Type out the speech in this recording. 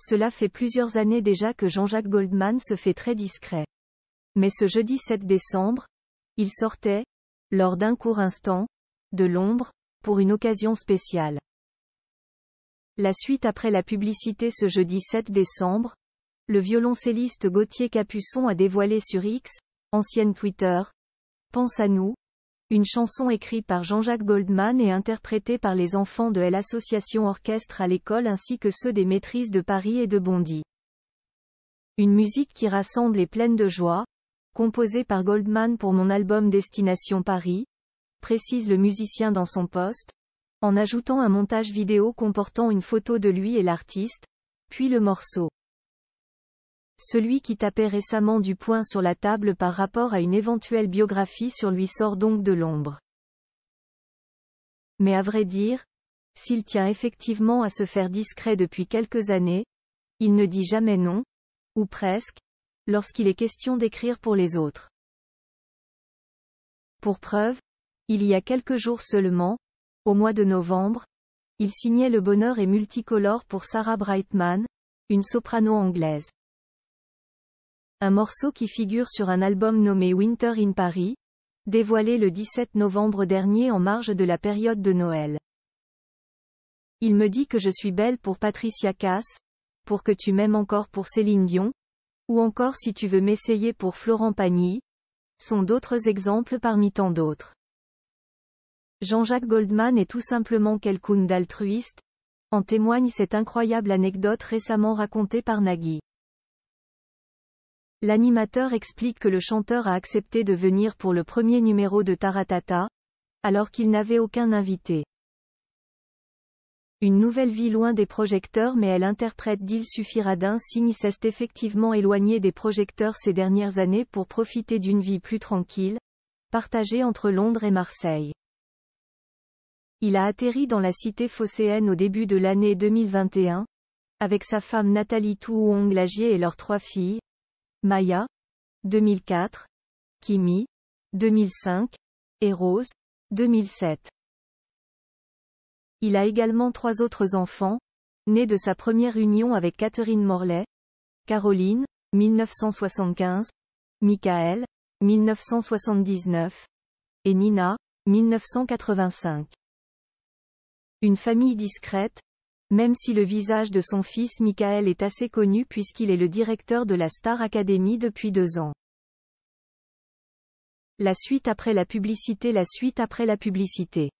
Cela fait plusieurs années déjà que Jean-Jacques Goldman se fait très discret. Mais ce jeudi 7 décembre, il sortait, lors d'un court instant, de l'ombre, pour une occasion spéciale. La suite après la publicité ce jeudi 7 décembre, le violoncelliste Gauthier Capuçon a dévoilé sur X, ancienne Twitter, Pense à nous, une chanson écrite par Jean-Jacques Goldman et interprétée par les enfants de l'Association Orchestre à l'école ainsi que ceux des maîtrises de Paris et de Bondy. Une musique qui rassemble et pleine de joie, composée par Goldman pour mon album Destination Paris, précise le musicien dans son poste, en ajoutant un montage vidéo comportant une photo de lui et l'artiste, puis le morceau. Celui qui tapait récemment du poing sur la table par rapport à une éventuelle biographie sur lui sort donc de l'ombre. Mais à vrai dire, s'il tient effectivement à se faire discret depuis quelques années, il ne dit jamais non, ou presque, lorsqu'il est question d'écrire pour les autres. Pour preuve, il y a quelques jours seulement, au mois de novembre, il signait Le Bonheur et Multicolore pour Sarah Brightman, une soprano anglaise un morceau qui figure sur un album nommé Winter in Paris, dévoilé le 17 novembre dernier en marge de la période de Noël. Il me dit que je suis belle pour Patricia Cass, pour que tu m'aimes encore pour Céline Dion, ou encore si tu veux m'essayer pour Florent Pagny, sont d'autres exemples parmi tant d'autres. Jean-Jacques Goldman est tout simplement quelqu'un d'altruiste, en témoigne cette incroyable anecdote récemment racontée par Nagui. L'animateur explique que le chanteur a accepté de venir pour le premier numéro de Taratata, alors qu'il n'avait aucun invité. Une nouvelle vie loin des projecteurs mais elle interprète d'Il suffira d'un signe s'est effectivement éloigné des projecteurs ces dernières années pour profiter d'une vie plus tranquille, partagée entre Londres et Marseille. Il a atterri dans la cité phocéenne au début de l'année 2021, avec sa femme Nathalie Touong Lagier et leurs trois filles, Maya, 2004, Kimi, 2005, et Rose, 2007. Il a également trois autres enfants, nés de sa première union avec Catherine Morley, Caroline, 1975, Michael, 1979, et Nina, 1985. Une famille discrète, même si le visage de son fils Michael est assez connu puisqu'il est le directeur de la Star Academy depuis deux ans. La suite après la publicité La suite après la publicité